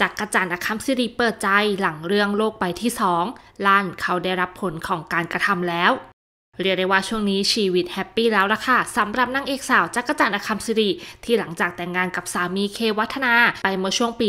จากกระจันอรอคัมซิริเปิดใจหลังเรื่องโลกใบที่สองลั่นเขาได้รับผลของการกระทำแล้วเรียกได้ว่าช่วงนี้ชีวิตแฮปปี้แล้วล่ะค่ะสำหรับนางเอกสาวจักรจันทร์อคัมศิริที่หลังจากแต่งงานกับสามีเควัฒนาไปเมื่อช่วงปี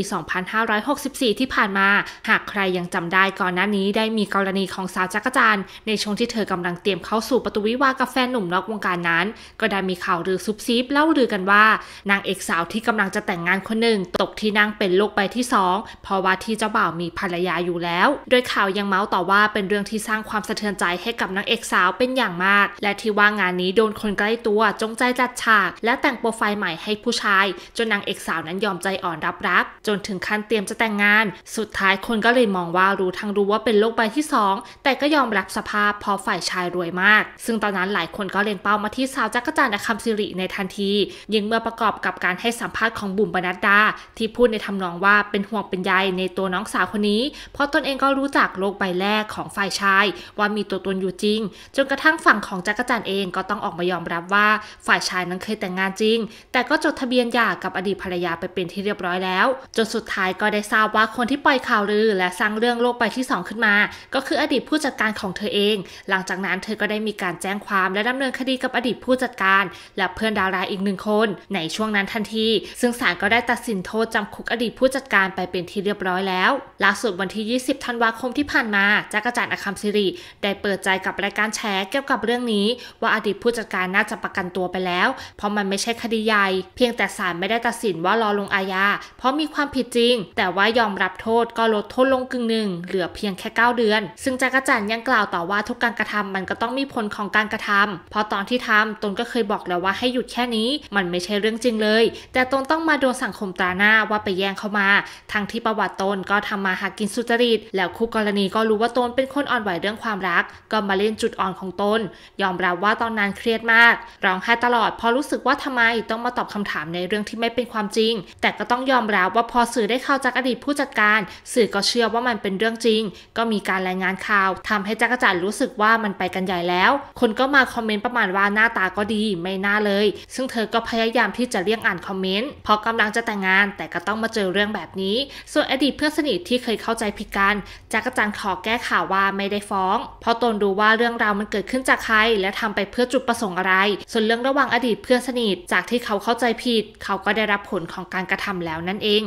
2564 ที่ผ่านมา หากใครยังจำได้ก่อนหน้านี้ได้มีกรณีของสาวจักรจันทร์ในช่วงที่เธอกำลังเตรียมเข้าสู่ประตูวิวากับแฟนหนุ่มนอกวงการนั้น ก็ได้มีข่าวลือซุบซิบเล่าลือกันว่านางเอกสาวที่กำลังจะแต่งงานคนหนึ่งตกที่นั่งเป็นโูกใบที่2เพราะว่าที่เจ้าบ่าวมีภรรยาอยู่แล้ว โดยข่าวยังเมาส์ต่อว่าเป็นเรื่องที่สร้างความสะเทือนใจให้กับนางเอกสาวเป็นอย่างมาก และที่ว่างานนี้โดนคนใกล้ตัวจงใจจัดฉาก และแต่งโปรไฟล์ใหม่ให้ผู้ชาย จนนางเอกสาวนั้นยอมใจอ่อนรับรักจนถึงขั้นเตรียมจะแต่งงาน สุดท้ายคนก็เลยมองว่ารู้ทั้งรู้ว่าเป็นโรคใบที่ 2 แต่ก็ยอมรับสภาพพอฝ่ายชายรวยมาก ซึ่งตอนนั้นหลายคนก็เล็งเป้ามาที่สาวจักรจันทร์คำสิริในทันทียิ่งเมื่อประกอบกับการให้สัมภาษณ์ของบุ๋มบนัดดา ที่พูดในทำนองว่าเป็นห่วงเป็นใยในตัวน้องสาวคนนี้เพราะตนเองก็รู้จักโรคใบแรกของฝ่ายชาย ว่ามีตัวตนอยู่จริง จนกระทั่งทั้งฝั่งของจักรจันเองก็ต้องออกมายอมรับว่าฝ่ายชายนั้นเคยแต่งงานจริง แต่ก็จดทะเบียนหย่ากับอดีตภรรยาไปเป็นที่เรียบร้อยแล้ว จนสุดท้ายก็ได้ทราบว่าคนที่ปล่อยข่าวลือและสร้างเรื่องโลกไปที่ 2 ขึ้นมา ก็คืออดีตผู้จัดการของเธอเอง หลังจากนั้นเธอก็ได้มีการแจ้งความและดำเนินคดีกับอดีตผู้จัดการ และเพื่อนดาราอีกหนึ่งคน ในช่วงนั้นทันทีซึ่งศาลก็ได้ตัดสินโทษจำคุกอดีตผู้จัดการไปเป็นที่เรียบร้อยแล้วล่าสุดวันที่20ธันวาคมที่ผ่านมาจักรจันทร์อคัมศิริได้เปิดใจกับรายการแชร์เกกี่ยวกับเรื่องนี้ว่าอดีตผู้จัดการน่าจะประกันตัวไปแล้ว เพราะมันไม่ใช่คดีใหญ่เพียงแต่ศาลไม่ได้ตัดสินว่ารอลงอาญาเพราะมีความผิดจริง แต่ว่ายอมรับโทษก็ลดโทษลงกึ่งหนึ่งเหลือเพียงแค่ 9 เดือน ซึ่งจักรจันยังกล่าวต่อว่าทุกการกระทำมันก็ต้องมีผลของการกระทำเพราะตอนที่ทำตนก็เคยบอกแล้วว่าให้หยุดแค่นี้ มันไม่ใช่เรื่องจริงเลย แต่ตนต้องมาโดนสังคมตราหน้าว่าไปแย่งเข้ามาทั้งที่ประวัติตนก็ทำมาหากินสุจริต แล้วคู่กรณีก็รู้ว่าตนเป็นคนอ่อนไหวเรื่องความรักก็มาเล่นจุดอ่อนของตนนยอมรับว่าตอนนั้นเครียดมากร้องไห้ตลอดเพราะรู้สึกว่าทำไมต้องมาตอบคำถามในเรื่องที่ไม่เป็นความจริง แต่ก็ต้องยอมรับว่าพอสื่อได้เข้าจากอดีตผู้จัดการ สื่อก็เชื่อว่ามันเป็นเรื่องจริง ก็มีการรายงานข่าว ทำให้จักรจันรู้สึกว่ามันไปกันใหญ่แล้วคนก็มาคอมเมนต์ประมาณว่าหน้าตาก็ดี ไม่น่าเลย ซึ่งเธอก็พยายามที่จะเลี่ยงอ่านคอมเมนต์เพราะกำลังจะแต่งงานแต่ก็ต้องมาเจอเรื่องแบบนี้ ส่วนอดีตเพื่อนสนิทที่เคยเข้าใจผิดกันจักรจันขอแก้ข่าวว่าไม่ได้ฟ้อง เพราะตนดูว่าเรื่องราวมันเกิดขึ้นจากใครและทำไปเพื่อจุดประสงค์อะไร ส่วนเรื่องระหว่างอดีตเพื่อนสนิทจากที่เขาเข้าใจผิด เขาก็ได้รับผลของการกระทำแล้วนั่นเอง